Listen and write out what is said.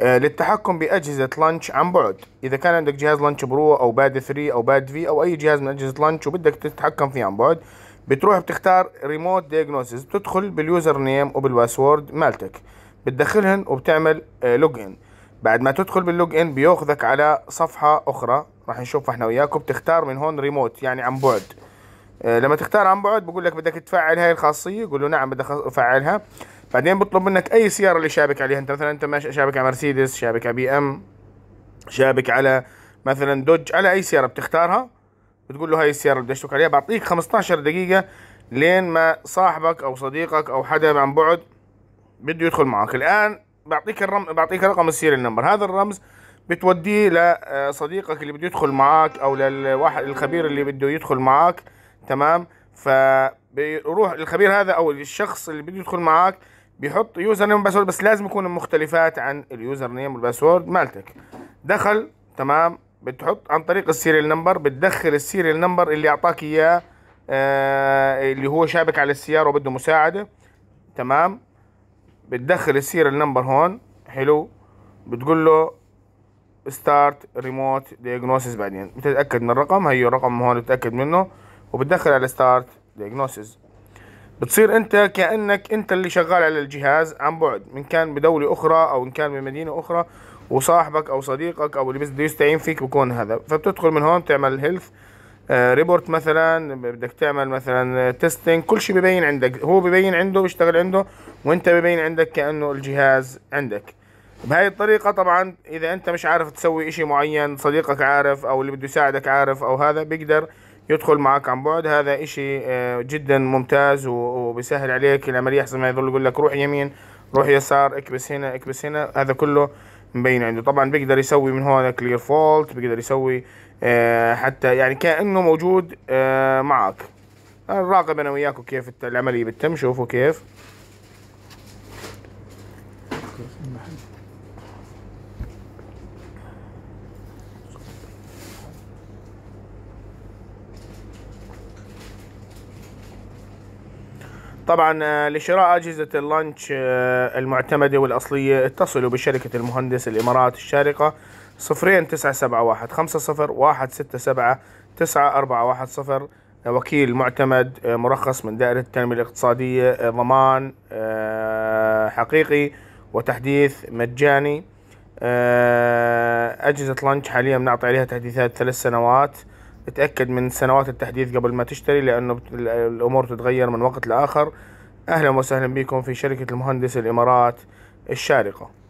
آه، للتحكم بأجهزة لانش عن بعد إذا كان عندك جهاز لانش برو أو باد 3 أو باد في أو أي جهاز من أجهزة لانش وبدك تتحكم فيه عن بعد بتروح بتختار ريموت دياجنوسيس بتدخل باليوزر نيم وبالباسورد مالتك بتدخلهن وبتعمل لوج آه، ان بعد ما تدخل باللوج ان بياخذك على صفحة أخرى راح نشوفها احنا وياكم بتختار من هون ريموت يعني عن بعد آه، لما تختار عن بعد بقول لك بدك تفعل هاي الخاصيه يقول له نعم بدك افعلها بعدين بطلب منك اي سياره اللي شابك عليها انت مثلا انت شابك على مرسيدس شابك على بي ام شابك على مثلا دوج على اي سياره بتختارها بتقول له هاي السياره اللي بدي أشبك عليها بعطيك 15 دقيقه لين ما صاحبك او صديقك او حدا عن بعد بده يدخل معك الان بعطيك الرم بعطيك رقم السيريال نمبر هذا الرمز بتوديه لصديقك آه، اللي بده يدخل معك او للواحد الخبير اللي بده يدخل معك تمام فبيروح الخبير هذا او الشخص اللي بده يدخل معاك بيحط يوزر نيم وباسورد بس لازم يكونوا مختلفات عن اليوزر نيم والباسورد مالتك دخل تمام بتحط عن طريق السيريال نمبر بتدخل السيريال نمبر اللي اعطاك اياه آه، اللي هو شابك على السياره وبده مساعده تمام بتدخل السيريال نمبر هون حلو بتقول له ستارت ريموت دياجنوسيس بعدين بتتاكد من الرقم هي الرقم هون بتتاكد منه وبتدخل على ستارت دياجنوسيس بتصير انت كانك انت اللي شغال على الجهاز عن بعد من كان بدوله اخرى او ان كان بمدينه اخرى وصاحبك او صديقك او اللي بده يستعين فيك بكون هذا فبتدخل من هون تعمل هيلث ريبورت مثلا بدك تعمل مثلا تيستينج كل شيء ببين عندك هو ببين عنده بيشتغل عنده وانت ببين عندك كانه الجهاز عندك بهاي الطريقه طبعا اذا انت مش عارف تسوي شيء معين صديقك عارف او اللي بده يساعدك عارف او هذا بيقدر يدخل معاك عن بعد هذا اشي آه، جدا ممتاز وبيسهل عليك العملية احسن ما يظل يقول لك روح يمين روح يسار اكبس هنا اكبس هنا هذا كله مبين عنده طبعا بيقدر يسوي من هون كلير فولت بيقدر يسوي آه، حتى يعني كأنه موجود آه، معك نراقب انا وياك كيف العملية بتتم شوفوا كيف طبعا آه، لشراء أجهزة اللانش آه، المعتمدة والأصلية اتصلوا بشركة المهندس الإمارات الشارقة صفرين تسعة سبعة واحد خمسة صفر واحد ستة سبعة تسعة أربعة واحد صفر وكيل معتمد آه، مرخص من دائرة التنمية الاقتصادية ضمان حقيقي وتحديث مجاني أجهزة لانش حاليا بنعطي عليها تحديثات ثلاث سنوات اتأكد من سنوات التحديث قبل ما تشتري لأنه الأمور تتغير من وقت لآخر أهلا وسهلا بكم في شركة المهندس الإمارات الشارقة